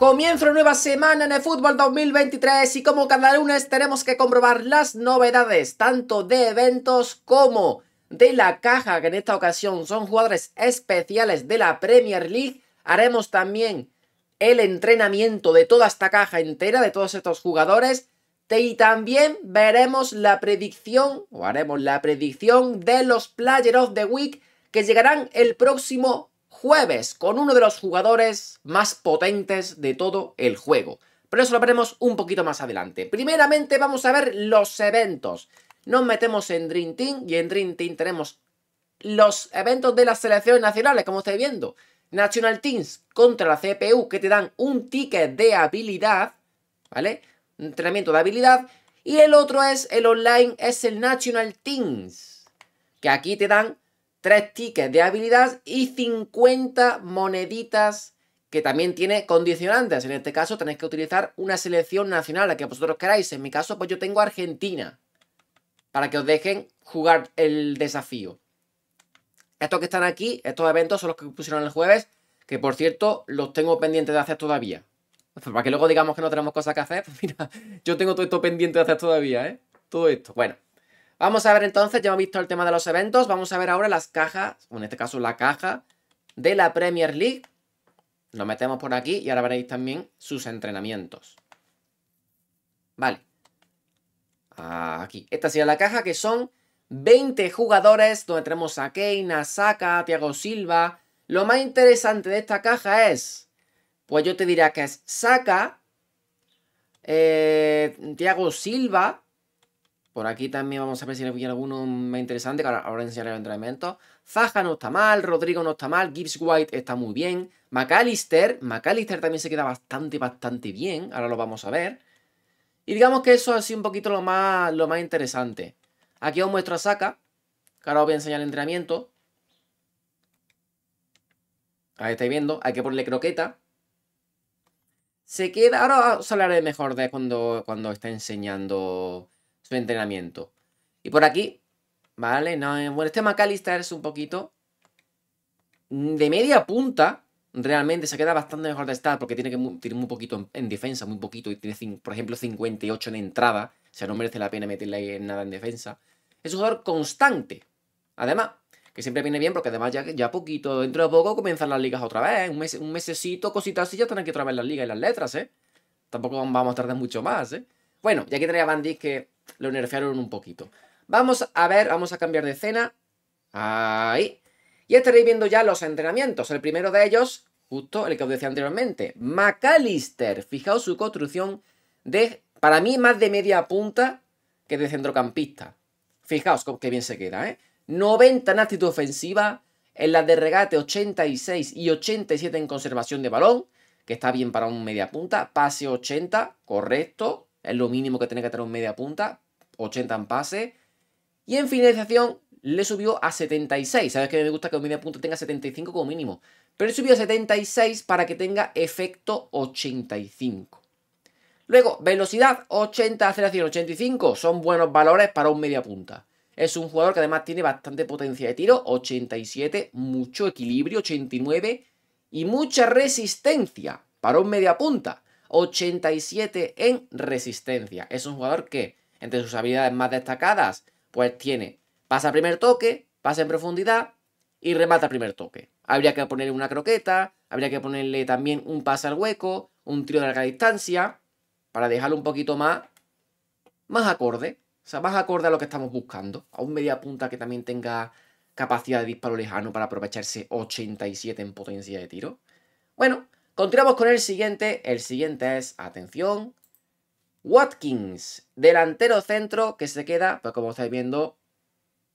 Comienzo una nueva semana en el fútbol 2023 y como cada lunes tenemos que comprobar las novedades, tanto de eventos como de la caja, que en esta ocasión son jugadores especiales de la Premier League. Haremos también el entrenamiento de toda esta caja entera, de todos estos jugadores. Y también veremos la predicción, o haremos la predicción de los Player of the Week que llegarán el próximo jueves con uno de los jugadores más potentes de todo el juego. Pero eso lo veremos un poquito más adelante. Primeramente vamos a ver los eventos. Nos metemos en Dream Team y en Dream Team tenemos los eventos de las selecciones nacionales, como estáis viendo. National Teams contra la CPU que te dan un ticket de habilidad, ¿vale? entrenamiento de habilidad. Y el otro es el online, es el National Teams, que aquí te dan 3 tickets de habilidad y 50 moneditas que también tiene condicionantes. En este caso tenéis que utilizar una selección nacional, la que vosotros queráis. En mi caso, pues yo tengo Argentina, para que os dejen jugar el desafío. Estos que están aquí, estos eventos son los que pusieron el jueves, que por cierto, los tengo pendientes de hacer todavía. Para que luego digamos que no tenemos cosas que hacer, pues mira, yo tengo todo esto pendiente de hacer todavía, ¿eh? Todo esto. Bueno, Vamos a ver entonces, ya hemos visto el tema de los eventos, vamos a ver ahora las cajas, en este caso la caja de la Premier League. Lo metemos por aquí y ahora veréis también sus entrenamientos. Vale. Aquí. Esta sería la caja que son 20 jugadores donde tenemos a Kane, Saka, Silva. Lo más interesante de esta caja es, pues yo te diría que es Saka, eh, Thiago Silva, por aquí también vamos a ver si hay alguno más interesante, que ahora, enseñaré el entrenamiento. Zaja no está mal, Rodrigo no está mal, Gibbs White está muy bien. McAllister, McAllister también se queda bastante, bastante bien, ahora lo vamos a ver. Y digamos que eso ha sido un poquito lo más, lo más interesante. Aquí os muestro a Saka, ahora os voy a enseñar el entrenamiento. Ahí estáis viendo, hay que ponerle croqueta. Se queda, ahora os hablaré mejor de cuando, cuando está enseñando su entrenamiento. Y por aquí, ¿vale? No, eh, bueno, este McAllister es un poquito mm, de media punta. Realmente se queda bastante mejor de estar porque tiene, que muy, muy poquito en, defensa, muy poquito. Y tiene, por ejemplo, 58 en entrada. O sea, no merece la pena meterle ahí nada en defensa. Es un jugador constante. Además, que siempre viene bien porque además ya, ya poquito, dentro de poco comienzan las ligas otra vez. Un, mes, un mesecito, cositas Y ya están que otra vez las ligas y las letras, ¿eh? Tampoco vamos a tardar mucho más, ¿eh? Bueno, ya que tenía Bandit que lo nerfearon un poquito. Vamos a ver, vamos a cambiar de escena. Ahí. Y estaréis viendo ya los entrenamientos. El primero de ellos, justo el que os decía anteriormente. McAllister. Fijaos su construcción de, para mí, más de media punta que de centrocampista. Fijaos qué bien se queda, ¿eh? 90 en actitud ofensiva, en las de regate 86 y 87 en conservación de balón, que está bien para un media punta. Pase 80, correcto, es lo mínimo que tiene que tener un media punta, 80 en pase. Y en finalización le subió a 76. Sabes que me gusta que un media punta tenga 75 como mínimo. Pero subió a 76 para que tenga efecto 85. Luego, velocidad 80, aceleración 85. Son buenos valores para un media punta. Es un jugador que además tiene bastante potencia de tiro, 87, mucho equilibrio, 89 y mucha resistencia para un media punta. 87 en resistencia. Es un jugador que, entre sus habilidades más destacadas, pues tiene pasa a primer toque, pasa en profundidad y remata a primer toque. Habría que ponerle una croqueta, habría que ponerle también un pase al hueco, un tiro de larga distancia, para dejarlo un poquito más, más acorde. O sea, más acorde a lo que estamos buscando. A un media punta que también tenga capacidad de disparo lejano para aprovecharse 87 en potencia de tiro. Bueno, Continuamos con el siguiente. El siguiente es, atención, Watkins, delantero centro que se queda, pues como estáis viendo,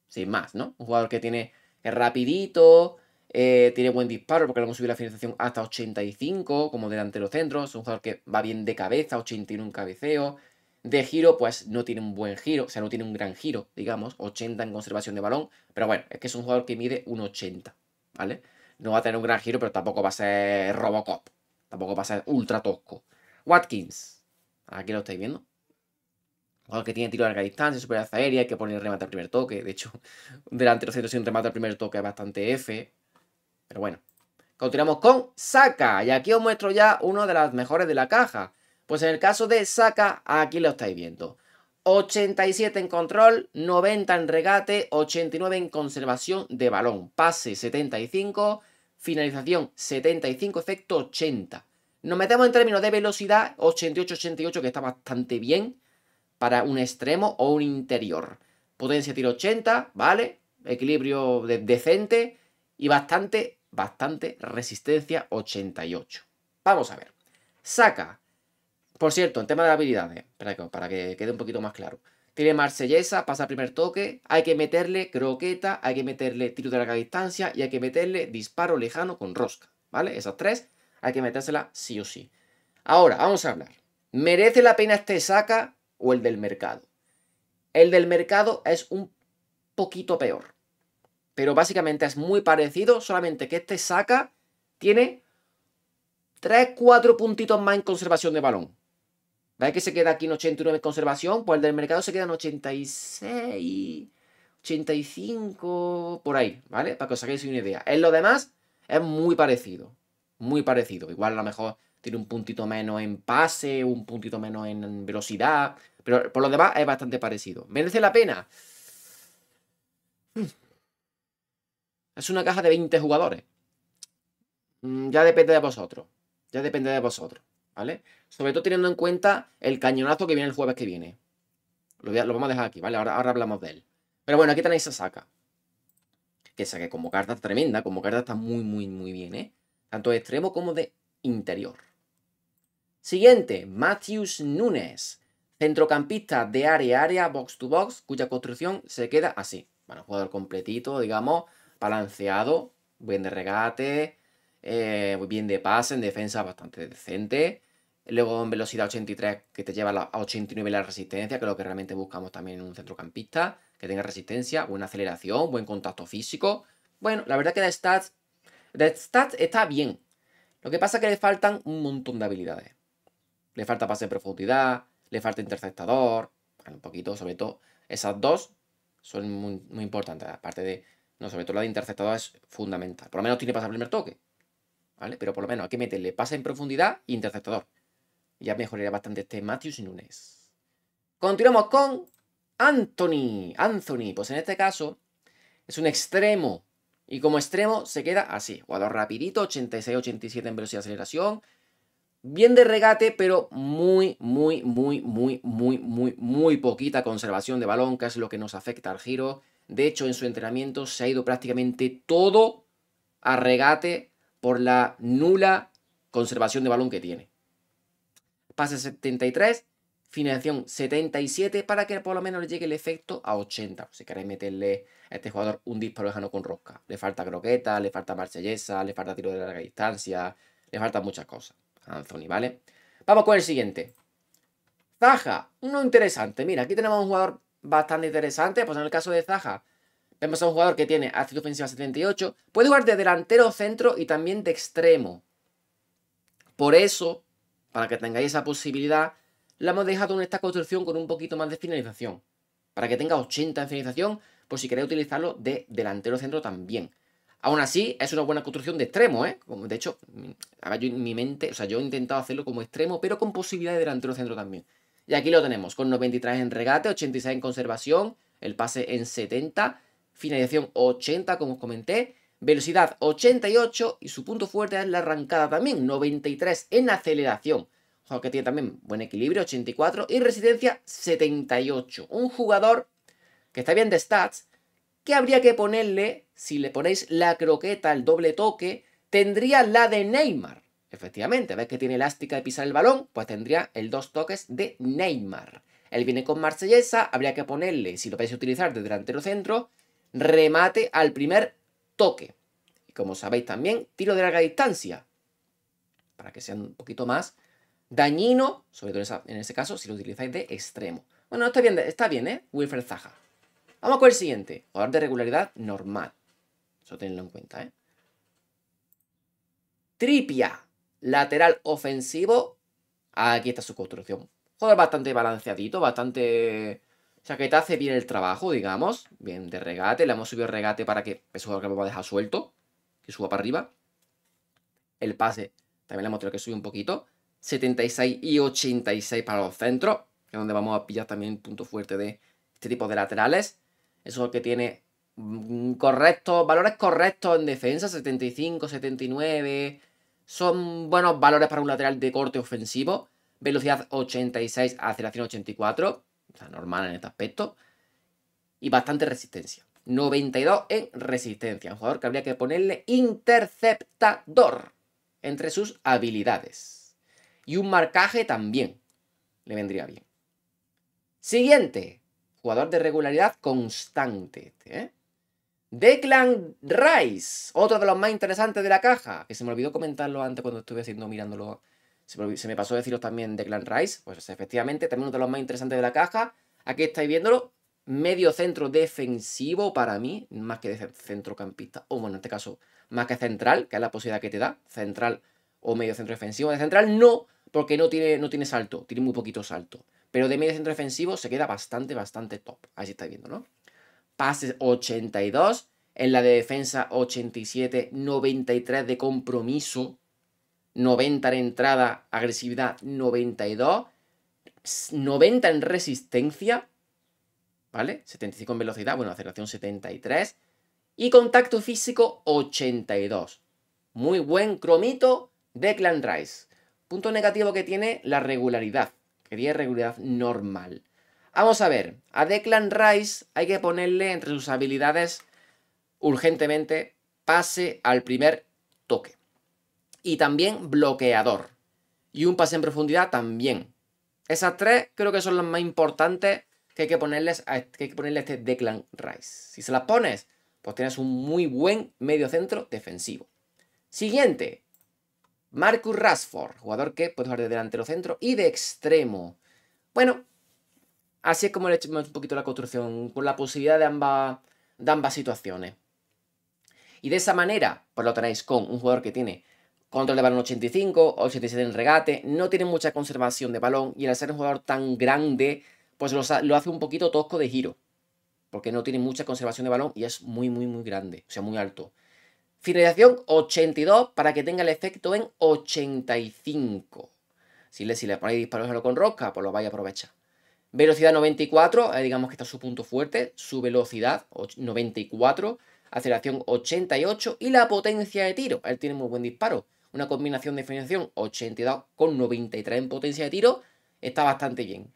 sin más, ¿no? Un jugador que tiene rapidito, eh, tiene buen disparo porque lo hemos subido la finalización hasta 85 como delantero centro. Es un jugador que va bien de cabeza, 81 en cabeceo. De giro, pues no tiene un buen giro, o sea, no tiene un gran giro, digamos, 80 en conservación de balón. Pero bueno, es que es un jugador que mide un 80, ¿vale? No va a tener un gran giro, pero tampoco va a ser Robocop, Tampoco pasa ultra tosco. Watkins. Aquí lo estáis viendo. Jugador que tiene tiro a larga distancia, superioridad aérea, que poner remate al primer toque. De hecho, Delante los centro sin remate al primer toque es bastante F. Pero bueno. Continuamos con Saka. Y aquí os muestro ya Uno de las mejores de la caja. Pues en el caso de Saka, aquí lo estáis viendo. 87 en control, 90 en regate, 89 en conservación de balón. Pase 75, finalización 75, efecto 80. Nos metemos en términos de velocidad 88-88 que está bastante bien para un extremo o un interior. Potencia tiro 80, ¿vale? Equilibrio decente y bastante, bastante resistencia 88. Vamos a ver. Saca. Por cierto, en tema de habilidades, para que quede un poquito más claro tiene marsellesa, pasa primer toque, hay que meterle croqueta, hay que meterle tiro de larga distancia y hay que meterle disparo lejano con rosca, ¿vale? Esas tres hay que metérsela sí o sí. Ahora, vamos a hablar. ¿Merece la pena este saca o el del mercado? El del mercado es un poquito peor, pero básicamente es muy parecido, solamente que este saca tiene 3-4 puntitos más en conservación de balón. ¿Vale que se queda aquí en 89 de conservación? Pues el del mercado se queda en 86, 85, por ahí, ¿vale? Para que os hagáis una idea. En lo demás es muy parecido, muy parecido. Igual a lo mejor tiene un puntito menos en pase, un puntito menos en velocidad, pero por lo demás es bastante parecido. ¿Merece la pena? Hmm. Es una caja de 20 jugadores. Mm, ya depende de vosotros. Ya depende de vosotros, ¿vale? sobre todo teniendo en cuenta el cañonazo que viene el jueves que viene. Lo, vamos a dejar aquí, ¿vale? Ahora, hablamos de él. Pero bueno, aquí tenéis esa saca Que saque como carta tremenda, como carta está muy, muy, muy bien, ¿eh? Tanto de extremo como de interior. Siguiente, Matthews Nunes. Centrocampista de área a área, box to box, cuya construcción se queda así. Bueno, jugador completito, digamos, balanceado, buen de regate, muy eh, bien de pase, en defensa bastante decente. Luego en velocidad 83, que te lleva a 89 la resistencia, que es lo que realmente buscamos también en un centrocampista, que tenga resistencia, buena aceleración, buen contacto físico. Bueno, la verdad que de stats, está bien. Lo que pasa es que le faltan un montón de habilidades. Le falta pase en profundidad, le falta interceptador, un poquito, sobre todo esas dos son muy, importantes. Aparte de, no, sobre todo la de interceptador es fundamental. Por lo menos tiene pase al primer toque, ¿vale? Pero por lo menos hay que meterle pase en profundidad e interceptador ya mejoraría bastante este Matthews y Nunes. Continuamos con Anthony. Anthony, pues en este caso es un extremo. Y como extremo se queda así. Jugador rapidito, 86-87 en velocidad de aceleración. Bien de regate, pero muy, muy, muy, muy, muy, muy, muy poquita conservación de balón, que es lo que nos afecta al giro. De hecho, en su entrenamiento se ha ido prácticamente todo a regate por la nula conservación de balón que tiene pase 73, financiación 77 para que por lo menos le llegue el efecto a 80. Si queréis meterle a este jugador un disparo lejano con rosca. Le falta croqueta, le falta marsellesa, le falta tiro de larga distancia, le faltan muchas cosas. Anthony, ¿vale? Vamos con el siguiente. Zaja, uno interesante. Mira, aquí tenemos un jugador bastante interesante. Pues en el caso de Zaja, vemos a un jugador que tiene actitud ofensiva 78. Puede jugar de delantero centro y también de extremo. Por eso para que tengáis esa posibilidad, la hemos dejado en esta construcción con un poquito más de finalización. Para que tenga 80 en finalización, por si queréis utilizarlo de delantero centro también. Aún así, es una buena construcción de extremo, ¿eh? Como, de hecho, mm, a yo en mi mente, o sea, yo he intentado hacerlo como extremo, pero con posibilidad de delantero centro también. Y aquí lo tenemos, con 93 en regate, 86 en conservación, el pase en 70, finalización 80, como os comenté, velocidad 88 y su punto fuerte es la arrancada también, 93 en aceleración. Ojo que tiene también buen equilibrio, 84 y resistencia 78. Un jugador que está bien de stats, que habría que ponerle, si le ponéis la croqueta, el doble toque, tendría la de Neymar. Efectivamente, ves que tiene elástica de pisar el balón, pues tendría el dos toques de Neymar. Él viene con marsellesa, habría que ponerle, si lo podéis utilizar de delantero centro, remate al primer toque. Y como sabéis también, tiro de larga distancia, para que sea un poquito más dañino, sobre todo en, ese caso, si lo utilizáis de extremo. Bueno, está bien, está bien, ¿eh? Wilfred Zaha. Vamos con el siguiente. Jugador de regularidad normal. Eso tenedlo en cuenta, ¿eh? Tripia, lateral ofensivo. Aquí está su construcción. Jugador bastante balanceadito, bastante te hace bien el trabajo, digamos. Bien de regate. Le hemos subido regate para que es jugador que vamos a dejar suelto. Que suba para arriba. El pase también le hemos tenido que subir un poquito. 76 y 86 para los centros. Que es donde vamos a pillar también punto fuerte de este tipo de laterales. Eso es lo que tiene mm, correctos, valores correctos en defensa. 75, 79. Son buenos valores para un lateral de corte ofensivo. Velocidad 86, aceleración 84 o sea, normal en este aspecto, y bastante resistencia. 92 en resistencia, un jugador que habría que ponerle interceptador entre sus habilidades. Y un marcaje también le vendría bien. Siguiente, jugador de regularidad constante. Este, ¿eh? Declan Rice, otro de los más interesantes de la caja, que se me olvidó comentarlo antes cuando estuve haciendo mirándolo se me, pasó deciros también de Clan Rice. Pues efectivamente, también uno de los más interesantes de la caja. Aquí estáis viéndolo. Medio centro defensivo para mí, más que de centrocampista, o bueno, en este caso, más que central, que es la posibilidad que te da, central o medio centro defensivo. De central no, porque no tiene, no tiene salto, tiene muy poquito salto. Pero de medio centro defensivo se queda bastante, bastante top. Ahí estáis viendo, ¿no? Pases 82, en la de defensa 87, 93 de compromiso, 90 en entrada, agresividad 92, 90 en resistencia, ¿vale? 75 en velocidad, bueno, aceleración 73 y contacto físico 82. Muy buen cromito Declan Rice. Punto negativo que tiene la regularidad. Quería regularidad normal. Vamos a ver, a Declan Rice hay que ponerle entre sus habilidades urgentemente pase al primer toque y también bloqueador. Y un pase en profundidad también. Esas tres creo que son las más importantes que hay que ponerles a, que ponerle este Declan Rice. Si se las pones, pues tienes un muy buen medio centro defensivo. Siguiente, Marcus Rashford, jugador que puede jugar de delantero centro y de extremo. Bueno, así es como le echamos un poquito la construcción, con la posibilidad de ambas, de ambas situaciones. Y de esa manera, pues lo tenéis con un jugador que tiene control de balón 85, 87 en regate, no tiene mucha conservación de balón y al ser un jugador tan grande, pues lo, hace un poquito tosco de giro, porque no tiene mucha conservación de balón y es muy, muy, muy grande, o sea, muy alto. Finalización 82 para que tenga el efecto en 85. Si le, si le ponéis disparos con rosca, pues lo vais a aprovechar. Velocidad 94, eh, digamos que está su punto fuerte, su velocidad 94, aceleración 88 y la potencia de tiro. Él tiene muy buen disparo una combinación de financiación 93 en potencia de tiro, está bastante bien.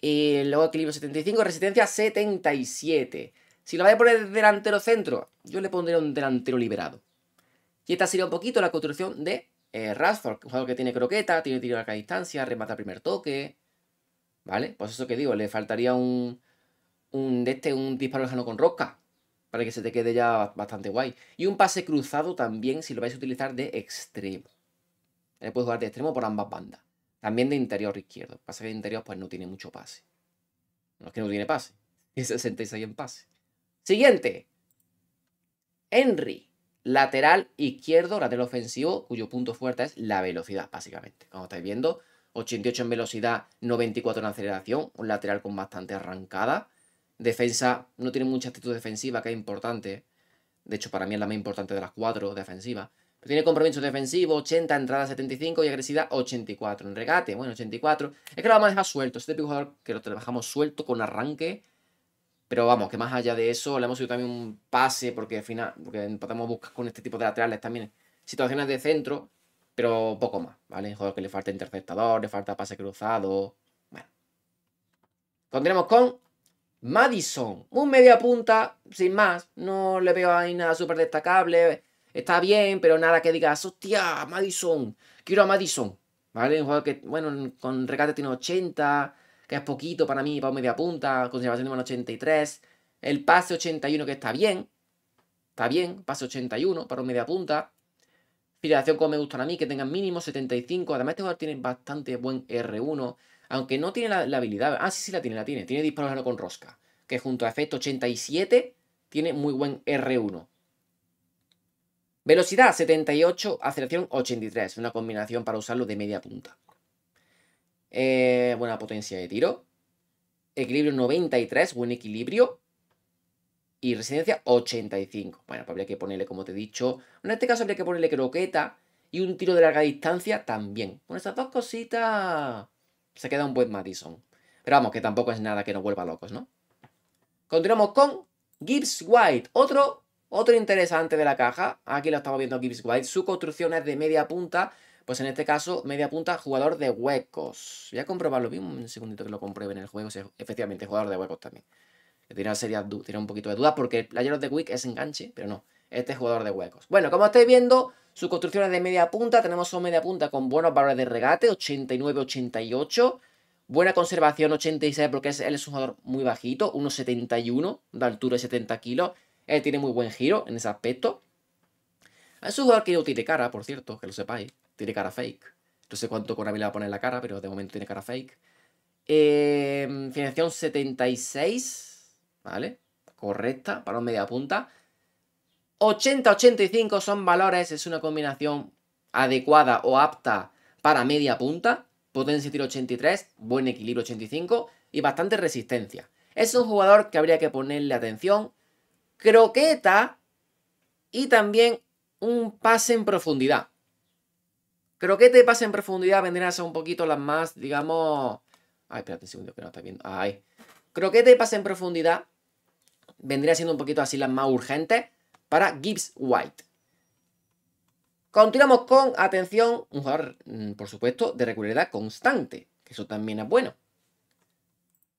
Y luego equilibrio 75, resistencia 77. Si lo va a poner delantero centro, yo le pondría un delantero liberado. Y esta sería un poquito la construcción de eh, un jugador que tiene croqueta, tiene tiro a larga distancia, remata primer toque. ¿Vale? Pues eso que digo, le faltaría un, un, de este, un disparo lejano con rosca. Para Que se te quede ya bastante guay. Y un pase cruzado también si lo vais a utilizar de extremo. Le eh, Puedes jugar de extremo por ambas bandas. También de interior izquierdo. Pasa que de interior pues no tiene mucho pase. No es que no tiene pase. Y 66 en pase. Siguiente. Henry. Lateral izquierdo, lateral ofensivo, cuyo punto fuerte es la velocidad, básicamente. Como estáis viendo, 88 en velocidad, 94 en aceleración. Un lateral con bastante arrancada. Defensa, no tiene mucha actitud defensiva, que es importante. De hecho, para mí es la más importante de las cuatro, defensiva. Pero tiene compromiso defensivo, 80, entrada 75 y agresividad 84. En regate, bueno, 84. Es que lo vamos a dejar suelto. Este tipo de jugador que lo trabajamos suelto con arranque. Pero vamos, que más allá de eso, le hemos sido también un pase, porque al final, porque podemos buscar con este tipo de laterales también situaciones de centro, pero poco más, ¿vale? jugador que le falta interceptador, le falta pase cruzado. Bueno. Continuamos con Madison, un media punta, sin más. No le veo ahí nada súper destacable. Está bien, pero nada que digas, hostia, Madison, quiero a Madison. ¿Vale? Un jugador que, bueno, con regate tiene 80, que es poquito para mí, para un media punta. Conservación de mano 83. El pase 81, que está bien. Está bien, pase 81 para un media punta. Filiación como me gustan a mí, que tengan mínimo 75. Además, este jugador tiene bastante buen R1. Aunque no tiene la, habilidad. Ah, sí, sí la tiene, la tiene. Tiene disparos con rosca. Que junto a efecto 87 tiene muy buen R1. Velocidad 78, aceleración 83. Una combinación para usarlo de media punta. Eh, buena potencia de tiro. Equilibrio 93, buen equilibrio. Y residencia 85. Bueno, pues habría que ponerle, como te he dicho. En este caso habría que ponerle croqueta y un tiro de larga distancia también. Con bueno, estas dos cositas se queda un buen Madison. Pero vamos, que tampoco es nada que nos vuelva locos, ¿no? Continuamos con Gibbs White, otro, otro interesante de la caja. Aquí lo estamos viendo Gibbs White. Su construcción es de media punta, pues en este caso, media punta, jugador de huecos. Voy a comprobarlo bien, un segundito que lo compruebe en el juego. efectivamente, jugador de huecos también. Tiene, tiene un poquito de dudas porque el player de Wick es enganche, pero no. Este es jugador de huecos. Bueno, como estáis viendo, su construcción de media punta, tenemos un media punta con buenos valores de regate, 89-88. Buena conservación, 86, porque él es un jugador muy bajito, 1,71 de altura de 70 kilos. Él tiene muy buen giro en ese aspecto. Es un jugador que yo tiene cara, por cierto, que lo sepáis. Tiene cara fake. No sé cuánto con va a poner la cara, pero de momento tiene cara fake. Eh, financiación 76, ¿vale? Correcta, para un media punta. 80-85 son valores, es una combinación adecuada o apta para media punta. Potencia tiro 83, buen equilibrio 85 y bastante resistencia. Es un jugador que habría que ponerle atención. Croqueta y también un pase en profundidad. Croqueta y pase en profundidad vendrían a ser un poquito las más, digamos... Ay, espérate un segundo que no está viendo. Ay. Croqueta y pase en profundidad vendría siendo un poquito así las más urgentes para Gibbs White. Continuamos con, atención, un jugador, mm, por supuesto, de regularidad constante, que eso también es bueno.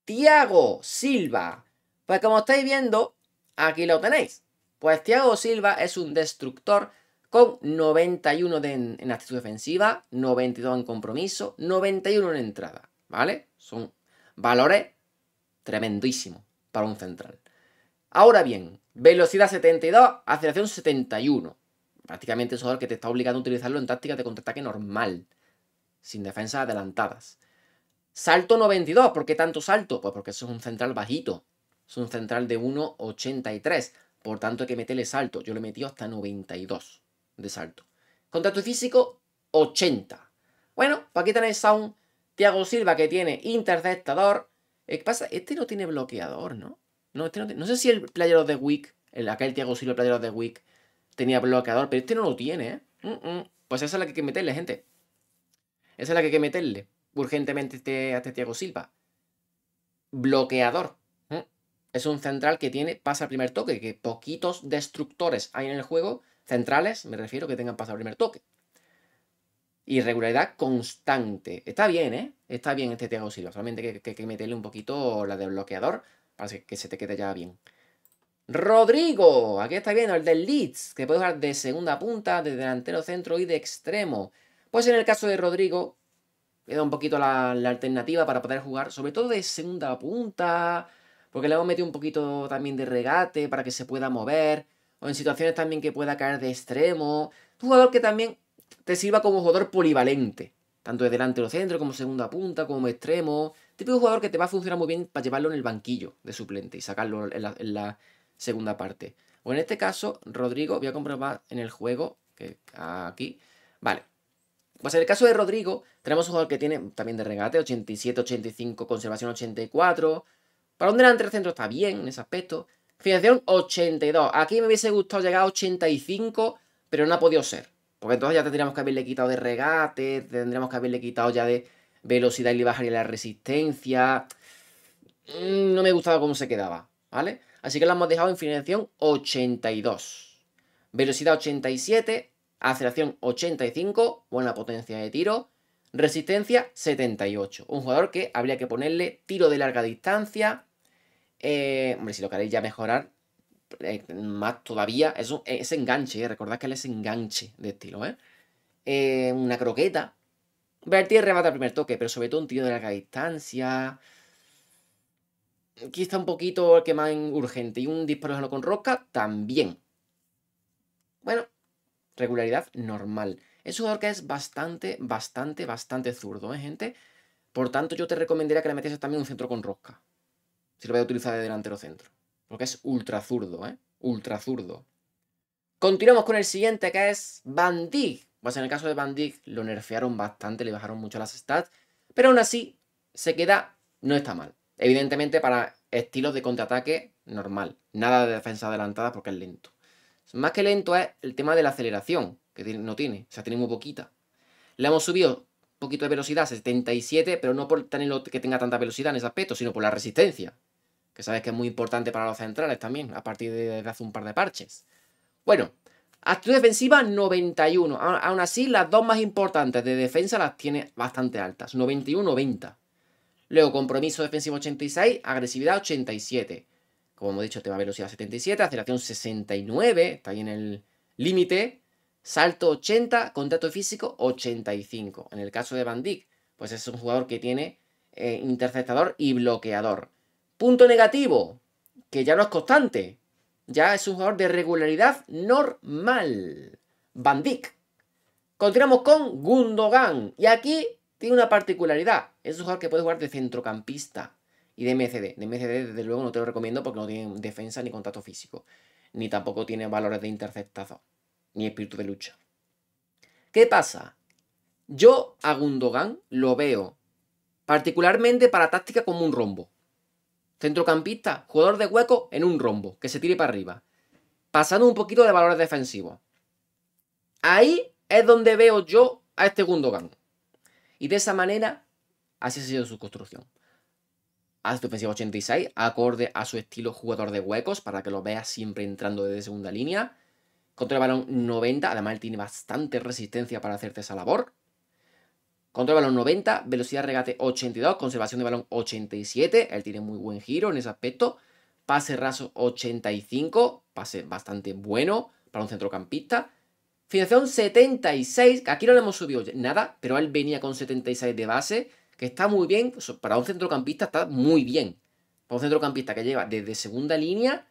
Tiago Silva. Pues como estáis viendo, aquí lo tenéis. Pues Tiago Silva es un destructor con 91 en, en, actitud defensiva, 92 en compromiso, 91 en entrada, ¿vale? Son valores tremendísimos para un central. Ahora bien, Velocidad 72, aceleración 71. Prácticamente es lo que te está obligando a utilizarlo en tácticas de contraataque normal, sin defensas adelantadas. Salto 92, ¿por qué tanto salto? Pues porque eso es un central bajito. Es un central de 1,83. Por tanto, hay que meterle salto. Yo le he metido hasta 92 de salto. Contacto físico, 80. Bueno, pues aquí tenéis a un Thiago Silva que tiene interceptador. ¿Qué pasa? Este no tiene bloqueador, ¿no? Este no, sé si el Player of the Week, el, acá el Tiago Silva Player of the Week, tenía bloqueador, pero este no lo tiene, ¿eh? Pues esa es la que hay que meterle, gente. Esa es la que hay que meterle urgentemente este, a este Tiago Silva. Bloqueador. Mm. Es un central que tiene pasa al primer toque, que poquitos destructores hay en el juego, centrales, me refiero, que tengan pasa al primer toque. Irregularidad constante. Está bien, ¿eh? Está bien este Tiago Silva, solamente que, que, que meterle un poquito la de bloqueador para que se te quede ya bien. Rodrigo, aquí está bien, el del Leeds, que puede jugar de segunda punta, de delantero centro y de extremo. Pues en el caso de Rodrigo, le da un poquito la, la, alternativa para poder jugar, sobre todo de segunda punta, porque le hemos metido un poquito también de regate para que se pueda mover, o en situaciones también que pueda caer de extremo. Un jugador que también te sirva como jugador polivalente, tanto de delantero centro como segunda punta, como extremo. Típico jugador que te va a funcionar muy bien para llevarlo en el banquillo de suplente y sacarlo en la, segunda parte. O en este caso, Rodrigo, voy a comprobar en el juego, que aquí, vale. Pues en el caso de Rodrigo, tenemos un jugador que tiene también de regate, 87, 85, conservación 84. Para un delantero centro está bien en ese aspecto. Financiación 82. Aquí me hubiese gustado llegar a 85, pero no ha podido ser. Porque entonces ya tendríamos que haberle quitado de regate, tendríamos que haberle quitado ya de velocidad y le bajaría la resistencia. Mm, no me gustaba cómo se quedaba, ¿vale? Así que la hemos dejado en finalización 82. Velocidad 87, aceleración 85, buena potencia de tiro. Resistencia 78. Un jugador que habría que ponerle tiro de larga distancia. Eh, hombre, si lo queréis ya mejorar eh, más todavía, es enganche. Eh. Recordad que él es enganche de estilo, ¿eh? eh una croqueta, Bertie remata el primer toque, pero sobre todo un tiro de larga distancia. Aquí está un poquito el que más urgente. Y un disparo con rosca también. Bueno, regularidad normal. Es un jugador que es bastante, bastante, bastante zurdo, ¿eh, gente? Por tanto, yo te recomendaría que le metieses también un centro con rosca. Si lo voy a utilizar de delantero centro. Porque es ultra zurdo, ¿eh? Ultra zurdo. Continuamos con el siguiente, que es Bandig. Pues en el caso de Van Dijk lo nerfearon bastante, le bajaron mucho las stats, pero aún así se queda, no está mal. Evidentemente para estilos de contraataque normal, nada de defensa adelantada porque es lento. Más que lento es el tema de la aceleración, que no tiene, o sea, tiene muy poquita. Le hemos subido un poquito de velocidad, 77, pero no por tener que tenga tanta velocidad en ese aspecto, sino por la resistencia, que sabes que es muy importante para los centrales también, a partir de hace un par de parches. Bueno, Actitud defensiva 91. Aún así, las dos más importantes de defensa las tiene bastante altas. 91-90. Luego, compromiso defensivo 86, agresividad 87. Como hemos dicho, tema velocidad 77, aceleración 69, está ahí en el límite. Salto 80, contacto físico 85. En el caso de Van Dijk, pues es un jugador que tiene eh, interceptador y bloqueador. Punto negativo, que ya no es constante. Ya es un jugador de regularidad normal. Van Continuamos con Gundogan. Y aquí tiene una particularidad. Es un jugador que puede jugar de centrocampista y de MCD. De MCD, desde luego, no te lo recomiendo porque no tiene defensa ni contacto físico. Ni tampoco tiene valores de interceptazo. Ni espíritu de lucha. ¿Qué pasa? Yo a Gundogan lo veo particularmente para táctica como un rombo. Centrocampista, jugador de hueco en un rombo, que se tire para arriba. Pasando un poquito de valores defensivos. Ahí es donde veo yo a este Gundogan. Y de esa manera, así ha sido su construcción. Haz tu 86, acorde a su estilo jugador de huecos, para que lo veas siempre entrando desde segunda línea. Contra el balón 90, además él tiene bastante resistencia para hacerte esa labor. Control de balón 90, velocidad de regate 82, conservación de balón 87. Él tiene muy buen giro en ese aspecto. Pase raso 85, pase bastante bueno para un centrocampista. Financiación 76, aquí no le hemos subido nada, pero él venía con 76 de base, que está muy bien, para un centrocampista está muy bien. Para un centrocampista que lleva desde segunda línea,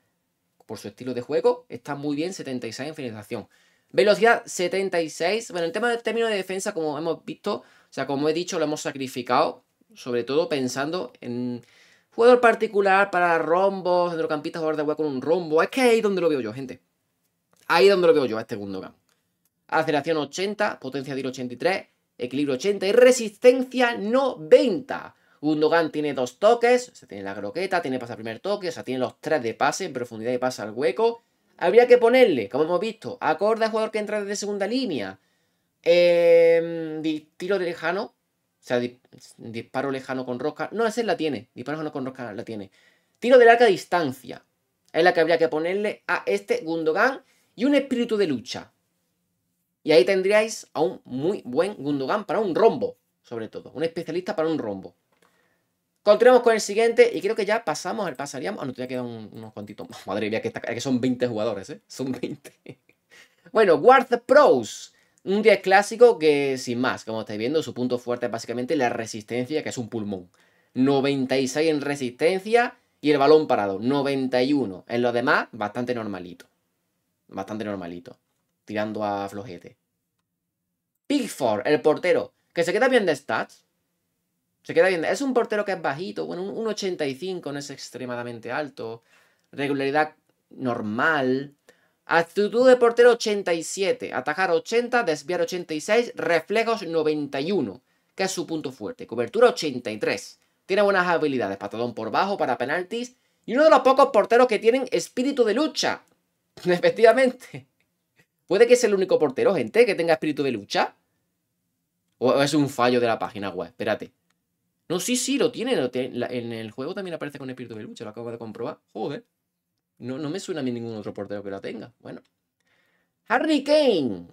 por su estilo de juego, está muy bien 76 en finalización. Velocidad 76, bueno, el tema de término de defensa, como hemos visto, o sea, como he dicho, lo hemos sacrificado, sobre todo pensando en jugador particular para rombos, centrocampista, jugador de hueco con un rombo. Es que ahí es donde lo veo yo, gente. Ahí es donde lo veo yo este Gundogan. Aceleración 80, potencia de 83, equilibrio 80 y resistencia 90. Gundogan tiene dos toques, se tiene la croqueta, tiene pase al primer toque, o sea, tiene los tres de pase, en profundidad y pasa al hueco. Habría que ponerle, como hemos visto, acorde al jugador que entra desde segunda línea, Em, tiro tiro lejano, o sea, disparo lejano con rosca. No, ese la tiene, disparo lejano con rosca la tiene. Tiro de larga distancia, es la que habría que ponerle a este Gundogan y un espíritu de lucha. Y ahí tendríais a un muy buen Gundogan para un rombo, sobre todo. Un especialista para un rombo. Continuamos con el siguiente y creo que ya pasamos, pasaríamos... Ah, no, todavía quedan unos cuantitos Madre mía, que, son 20 jugadores, ¿eh? Son 20. bueno, Guard Pros. Un 10 clásico que, sin más, como estáis viendo, su punto fuerte es básicamente la resistencia, que es un pulmón. 96 en resistencia y el balón parado, 91. En lo demás, bastante normalito. Bastante normalito. Tirando a flojete. Pickford, el portero, que se queda bien de stats. Se queda bien. Es un portero que es bajito, bueno, un 85 no es extremadamente alto. Regularidad normal. Actitud de portero 87, atajar 80, desviar 86, reflejos 91, que es su punto fuerte. Cobertura 83. Tiene buenas habilidades, patadón por bajo para penaltis. Y uno de los pocos porteros que tienen espíritu de lucha. Efectivamente. Puede que sea el único portero, gente, que tenga espíritu de lucha. O es un fallo de la página web, espérate. No, sí, sí, lo tiene. Lo tiene. en el juego también aparece con espíritu de lucha, lo acabo de comprobar. Joder. No, me suena a mí ningún otro portero que lo tenga. Bueno. Harry Kane.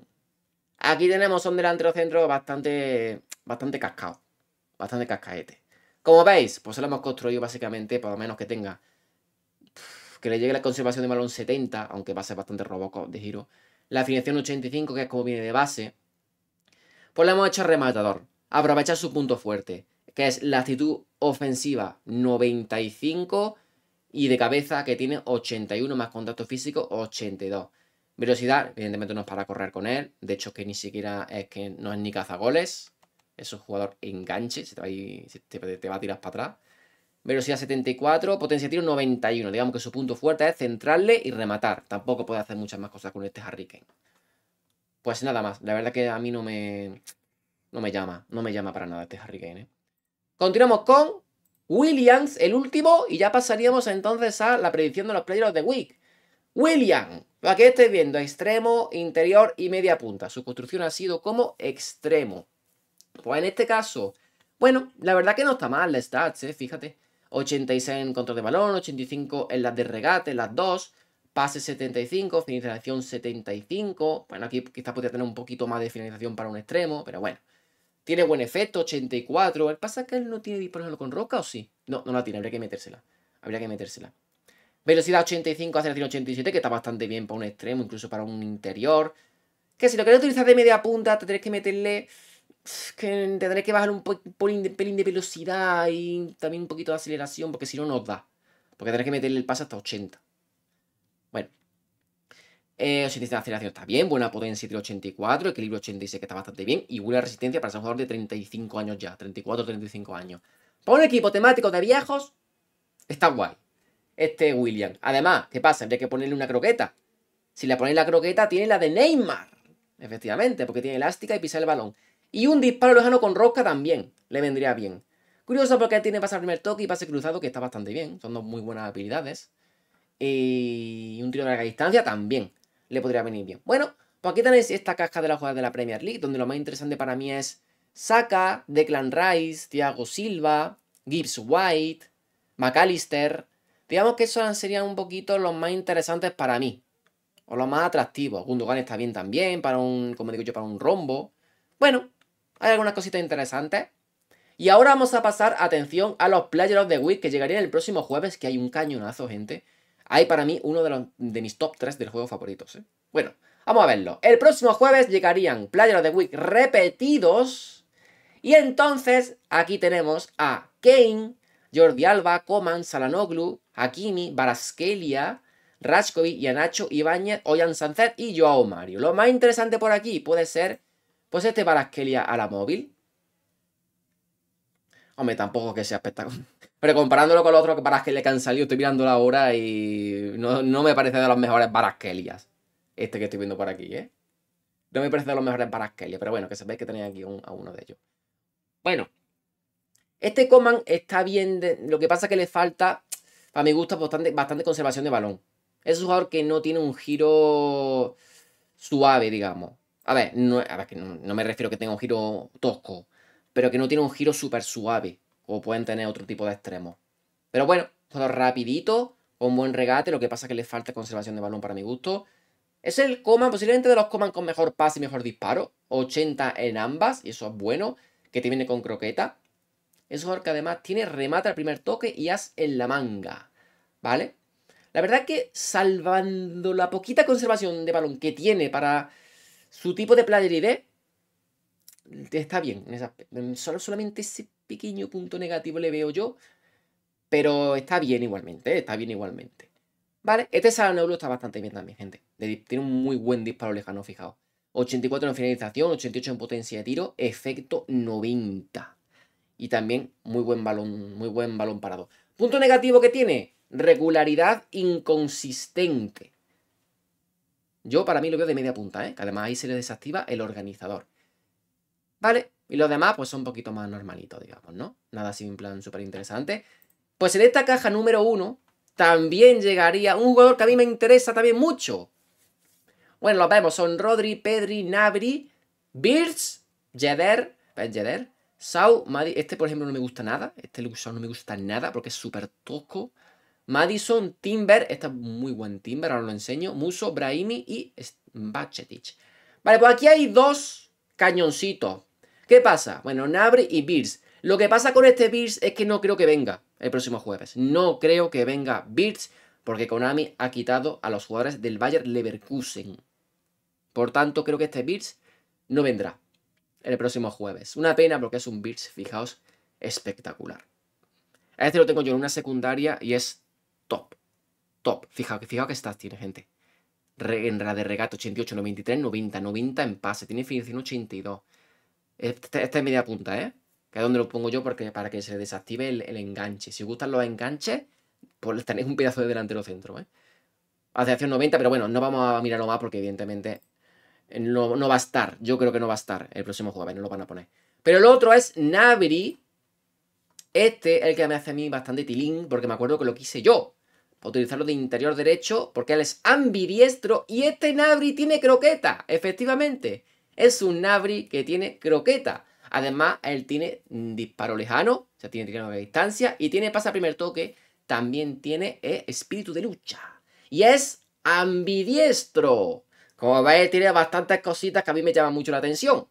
Aquí tenemos un delantero centro bastante, bastante cascado. Bastante cascaete. Como veis, pues lo hemos construido básicamente, por lo menos que tenga... Que le llegue la conservación de balón 70, aunque va a ser bastante roboco de giro. La afinación 85, que es como viene de base. Pues la hemos hecho rematador. Aprovechar su punto fuerte, que es la actitud ofensiva 95 y de cabeza que tiene 81 más contacto físico 82. Velocidad, evidentemente no es para correr con él, de hecho que ni siquiera es que no es ni cazagoles, es un jugador enganche, se te va, a tirar para atrás. Velocidad 74, potencia de tiro 91. Digamos que su punto fuerte es centrarle y rematar. Tampoco puede hacer muchas más cosas con este Harry Kane. Pues nada más. La verdad que a mí no me. No me llama. No me llama para nada este Harry Kane. ¿eh? Continuamos con Williams, el último, y ya pasaríamos entonces a la predicción de los players de the week. William, que estáis viendo, extremo, interior y media punta. Su construcción ha sido como extremo. Pues en este caso, bueno, la verdad que no está mal la stats, ¿eh? fíjate. 86 en control de balón, 85 en las de regate, las dos. Pase 75, finalización 75. Bueno, aquí quizás podría tener un poquito más de finalización para un extremo, pero bueno. Tiene buen efecto, 84. El pasa que él no tiene disponerlo con roca, ¿o sí? No, no la tiene, habría que metérsela. Habría que metérsela. Velocidad 85, aceleración 87, que está bastante bien para un extremo, incluso para un interior. Que si lo quieres utilizar de media punta, te tendrás que meterle... Que tendré que bajar un pelín de, de velocidad y también un poquito de aceleración, porque si no nos da. Porque tendrás que meterle el paso hasta 80. Bueno, eh, de aceleración está bien, buena potencia 84, equilibrio 86 que está bastante bien y buena resistencia para ser jugador de 35 años ya, 34, 35 años. Para un equipo temático de viejos, está guay. Este William. Además, ¿qué pasa? Habría que ponerle una croqueta. Si le ponéis la croqueta, tiene la de Neymar. Efectivamente, porque tiene elástica y pisa el balón. Y un disparo lejano con rosca también. Le vendría bien. Curioso porque tiene pase al primer toque y pase cruzado, que está bastante bien. Son dos muy buenas habilidades. Y un tiro de larga distancia también le podría venir bien. Bueno, pues aquí tenéis esta caja de la jugadas de la Premier League, donde lo más interesante para mí es Saka, Declan Rice, Thiago Silva, Gibbs White, McAllister. Digamos que esos serían un poquito los más interesantes para mí. O los más atractivos. Gundogan está bien también, para un, como digo yo, para un rombo. Bueno, hay algunas cositas interesantes. Y ahora vamos a pasar, atención, a los Players of the Week que llegarían el próximo jueves, que hay un cañonazo, gente. Hay para mí uno de, los, de mis top 3 del juego favoritos. ¿eh? Bueno, vamos a verlo. El próximo jueves llegarían Players of the Week repetidos. Y entonces aquí tenemos a Kane, Jordi Alba, Coman, Salanoglu, Hakimi, Baraskelia, Raskovic, Yanacho, Ibáñez, Oyan Sanzet y Joao Mario. Lo más interesante por aquí puede ser, pues este Baraskelia a la móvil. Hombre, tampoco que sea espectacular. Pero comparándolo con los otros para que han salido, estoy mirando la hora y no, me parece de los mejores Baraskelias. Este que estoy viendo por aquí, ¿eh? No me parece de los mejores Baraskelias, pero bueno, que sepáis que tenéis aquí a uno de ellos. Bueno, este Coman está bien, lo que pasa es que le falta, a mi gusto, bastante, bastante conservación de balón. Es un jugador que no tiene un giro suave, digamos. A ver, no, que no, no me refiero a que tenga un giro tosco, pero que no tiene un giro súper suave o pueden tener otro tipo de extremos. Pero bueno, todo rapidito, un buen regate, lo que pasa es que le falta conservación de balón para mi gusto. Es el Coman, posiblemente de los Coman con mejor pase y mejor disparo, 80 en ambas, y eso es bueno, que te viene con croqueta. Es un que además tiene remate al primer toque y haz en la manga, ¿vale? La verdad es que salvando la poquita conservación de balón que tiene para su tipo de player ID, está bien. Solo, solamente ese pequeño punto negativo le veo yo, pero está bien igualmente, ¿eh? está bien igualmente. ¿Vale? Este saloneuro está bastante bien también, gente. Tiene un muy buen disparo lejano, fijaos. 84 en finalización, 88 en potencia de tiro, efecto 90. Y también muy buen balón, muy buen balón parado. Punto negativo que tiene, regularidad inconsistente. Yo para mí lo veo de media punta, ¿eh? que además ahí se le desactiva el organizador. ¿Vale? Y los demás, pues son un poquito más normalitos, digamos, ¿no? Nada así en plan súper interesante. Pues en esta caja número uno también llegaría un jugador que a mí me interesa también mucho. Bueno, los vemos, son Rodri, Pedri, Nabri, Birds, Jeder, Jeder, Sau, Madi. Este, por ejemplo, no me gusta nada. Este Sau no me gusta nada porque es súper toco. Madison, Timber, este es muy buen Timber, ahora lo enseño. Muso, Brahimi y bachetich Vale, pues aquí hay dos cañoncitos. ¿Qué pasa? Bueno, Nabri y Beers. Lo que pasa con este Beers es que no creo que venga el próximo jueves. No creo que venga Beers porque Konami ha quitado a los jugadores del Bayern Leverkusen. Por tanto, creo que este Beers no vendrá el próximo jueves. Una pena porque es un Beers, fijaos, espectacular. Este lo tengo yo en una secundaria y es top. Top. Fijaos, que estas tiene, gente. Re, en de regato, 88, 93, 90, 90 en pase. Tiene 82. Este, este, esta este es media punta, ¿eh? Que es donde lo pongo yo porque, para que se desactive el, enganche. Si os gustan los enganches, pues tenéis un pedazo de delantero centro, ¿eh? Hacia 90, pero bueno, no vamos a mirarlo más porque evidentemente no, va a estar. Yo creo que no va a estar el próximo jueves, no lo van a poner. Pero el otro es Nabri. Este es el que me hace a mí bastante tilín porque me acuerdo que lo quise yo. Utilizarlo de interior derecho porque él es ambidiestro y este Nabri tiene croqueta, efectivamente. Es un Nabri que tiene croqueta. Además, él tiene disparo lejano, o sea, tiene tiro a distancia y tiene pasa primer toque. También tiene eh, espíritu de lucha. Y es ambidiestro. Como veis, tiene bastantes cositas que a mí me llaman mucho la atención.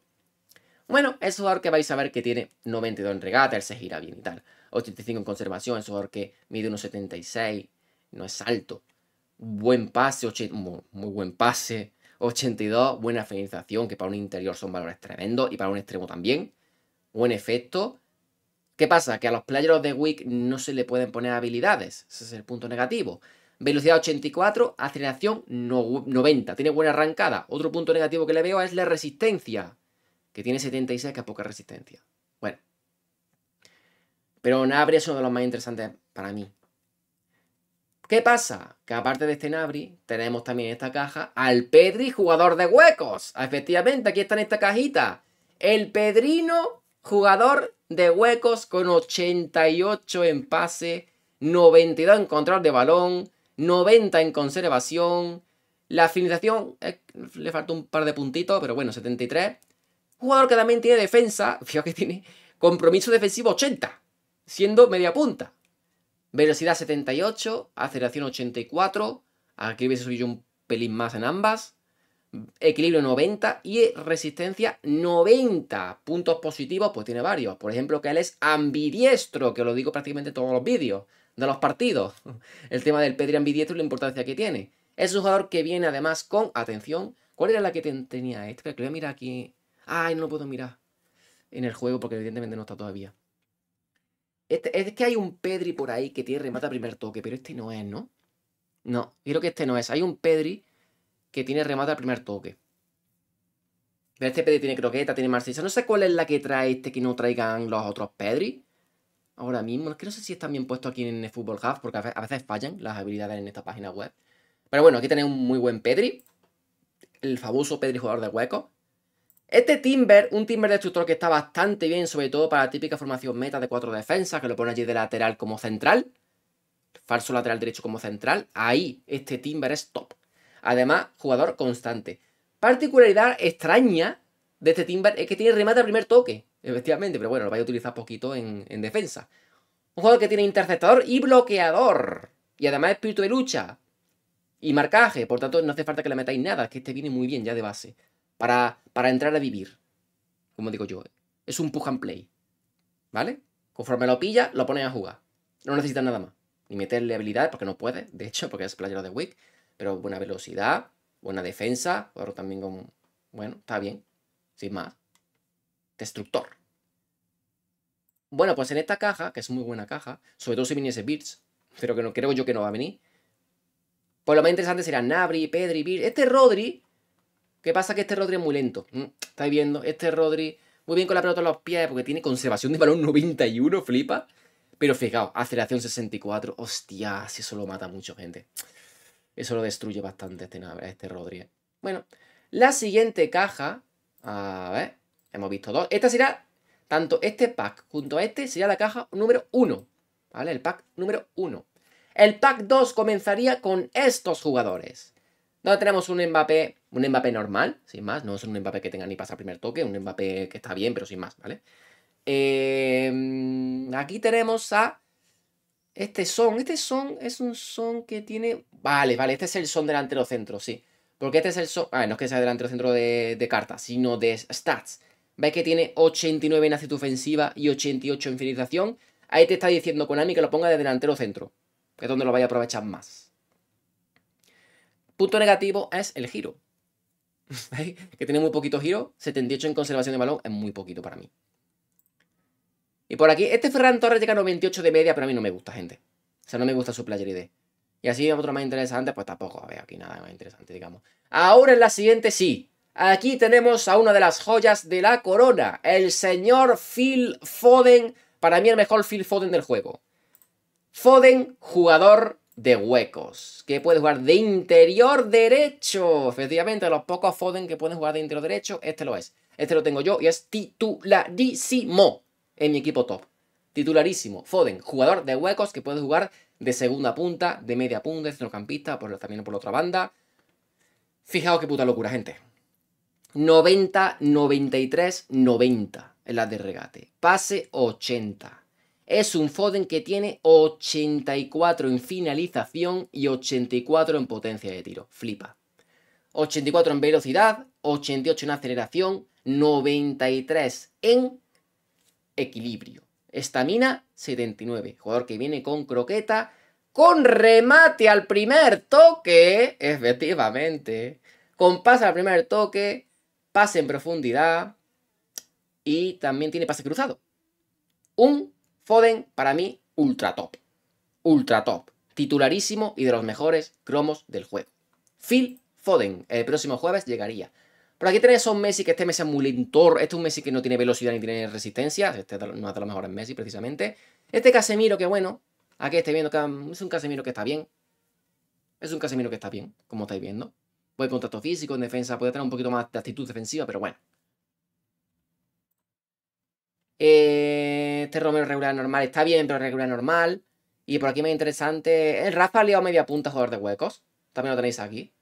Bueno, es jugador que vais a ver que tiene 92 en regata, él se gira bien y tal. 85 en conservación, es jugador que mide unos 76, no es alto. Buen pase, muy buen pase. 82, buena finalización, que para un interior son valores tremendos y para un extremo también. Buen efecto. ¿Qué pasa? Que a los playeros de Wick no se le pueden poner habilidades. Ese es el punto negativo. Velocidad 84, aceleración 90. Tiene buena arrancada. Otro punto negativo que le veo es la resistencia. Que tiene 76, que es poca resistencia. Bueno. Pero Nabria es uno de los más interesantes para mí. ¿Qué pasa? Que aparte de este tenemos también en esta caja al Pedri, jugador de huecos. Ah, efectivamente, aquí está en esta cajita. El Pedrino, jugador de huecos con 88 en pase, 92 en control de balón, 90 en conservación. La finalización, eh, le falta un par de puntitos, pero bueno, 73. Jugador que también tiene defensa, Fíjate. que tiene compromiso defensivo 80, siendo media punta. Velocidad 78, aceleración 84. Aquí hubiese subido un pelín más en ambas. Equilibrio 90 y resistencia 90. Puntos positivos, pues tiene varios. Por ejemplo, que él es ambidiestro, que lo digo prácticamente en todos los vídeos de los partidos. El tema del Pedri ambidiestro y la importancia que tiene. Es un jugador que viene además con, atención, ¿cuál era la que tenía este? Que lo voy a mirar aquí. Ay, no lo puedo mirar en el juego porque evidentemente no está todavía. Este, es que hay un Pedri por ahí que tiene remata a primer toque, pero este no es, ¿no? No, creo que este no es. Hay un Pedri que tiene remata al primer toque. Pero este Pedri tiene croqueta, tiene marcilla. No sé cuál es la que trae este que no traigan los otros Pedri. Ahora mismo, es que no sé si están bien puestos aquí en el Football Hub, porque a veces fallan las habilidades en esta página web. Pero bueno, aquí tenéis un muy buen Pedri. El famoso Pedri jugador de hueco. Este timber, un timber destructor que está bastante bien, sobre todo para la típica formación meta de cuatro defensas, que lo pone allí de lateral como central. Falso lateral derecho como central. Ahí, este timber es top. Además, jugador constante. Particularidad extraña de este timber es que tiene remate a primer toque, efectivamente, pero bueno, lo vais a utilizar poquito en, defensa. Un jugador que tiene interceptador y bloqueador. Y además espíritu de lucha. Y marcaje, por tanto no hace falta que le metáis nada, que este viene muy bien ya de base para, entrar a vivir, como digo yo. Es un push and play, ¿vale? Conforme lo pilla, lo pones a jugar. No necesita nada más. Ni meterle habilidades, porque no puede, de hecho, porque es playero de Wick. Pero buena velocidad, buena defensa, pero también con... Bueno, está bien, sin más. Destructor. Bueno, pues en esta caja, que es muy buena caja, sobre todo si viniese Birds, pero que no creo yo que no va a venir, pues lo más interesante serán Nabri, Pedri, Birds. Este Rodri ¿Qué pasa? Que este Rodri es muy lento. Estáis viendo, este Rodri, muy bien con la pelota en los pies, porque tiene conservación de balón 91, flipa. Pero fijaos, aceleración 64, hostia, si eso lo mata mucho, gente. Eso lo destruye bastante este, este Rodri. Bueno, la siguiente caja, a ver, hemos visto dos. Esta será, tanto este pack junto a este, sería la caja número 1. ¿Vale? El pack número 1. El pack 2 comenzaría con estos jugadores. No tenemos un Mbappé, un Mbappé normal, sin más, no es un Mbappé que tenga ni pasa primer toque, un Mbappé que está bien, pero sin más, ¿vale? Em, aquí tenemos a este son, este son es un son que tiene... Vale, vale, este es el son delantero centro, sí. Porque este es el son... ver, no es que sea delantero centro de, carta, cartas, sino de stats. ¿Veis que tiene 89 en actitud ofensiva y 88 en finalización? Ahí te está diciendo Konami que lo ponga de delantero centro, que es donde lo vaya a aprovechar más. Punto negativo es el giro. Que tiene muy poquito giro. 78 en conservación de balón es muy poquito para mí. Y por aquí, este Ferran Torres llega a 98 de media, pero a mí no me gusta, gente. O sea, no me gusta su player ID. Y así otro más interesante, pues tampoco. A ver, aquí nada más interesante, digamos. Ahora en la siguiente sí. Aquí tenemos a una de las joyas de la corona. El señor Phil Foden. Para mí el mejor Phil Foden del juego. Foden, jugador de huecos, que puede jugar de interior derecho. Efectivamente, los pocos Foden que pueden jugar de interior derecho, este lo es. Este lo tengo yo y es titularísimo en mi equipo top. Titularísimo, Foden, jugador de huecos que puede jugar de segunda punta, de media punta, de centrocampista, por, también por la otra banda. Fijaos qué puta locura, gente. 90, 93, 90 en la de regate. Pase 80. Es un Foden que tiene 84 en finalización y 84 en potencia de tiro. Flipa. 84 en velocidad, 88 en aceleración, 93 en equilibrio. Estamina 79. Jugador que viene con croqueta, con remate al primer toque, efectivamente. Con pase al primer toque, pase en profundidad y también tiene pase cruzado. Un Foden, para mí, ultra top. Ultra top. Titularísimo y de los mejores cromos del juego. Phil Foden, el próximo jueves llegaría. Por aquí tenéis a un Messi que este Messi es muy lentor. Este es un Messi que no tiene velocidad ni tiene resistencia. Este no es de los mejores Messi, precisamente. Este Casemiro, que bueno. Aquí estáis viendo que es un Casemiro que está bien. Es un Casemiro que está bien, como estáis viendo. Buen contacto físico, en defensa, puede tener un poquito más de actitud defensiva, pero bueno. Eh, este Romero regular normal está bien, pero regular normal. Y por aquí me interesante. El Rafa media punta jugador de huecos. También lo tenéis aquí.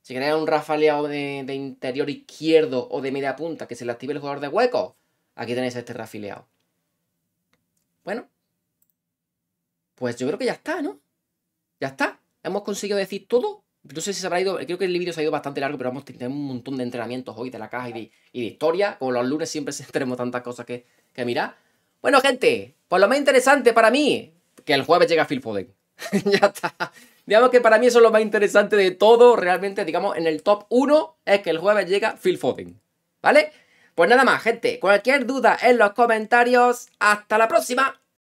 Si queréis un Rafa de, interior izquierdo o de media punta que se le active el jugador de huecos, aquí tenéis este Rafa Bueno. Pues yo creo que ya está, ¿no? Ya está. Hemos conseguido decir todo. No sé si se habrá ido, creo que el vídeo se ha ido bastante largo, pero vamos, tenido un montón de entrenamientos hoy de la caja y de, y de historia. Como los lunes siempre tenemos tantas cosas que, que mira, bueno gente, pues lo más interesante para mí, que el jueves llega Phil Foden. ya está. Digamos que para mí eso es lo más interesante de todo, realmente, digamos, en el top 1 es que el jueves llega Phil Foden. ¿Vale? Pues nada más, gente. Cualquier duda en los comentarios. Hasta la próxima.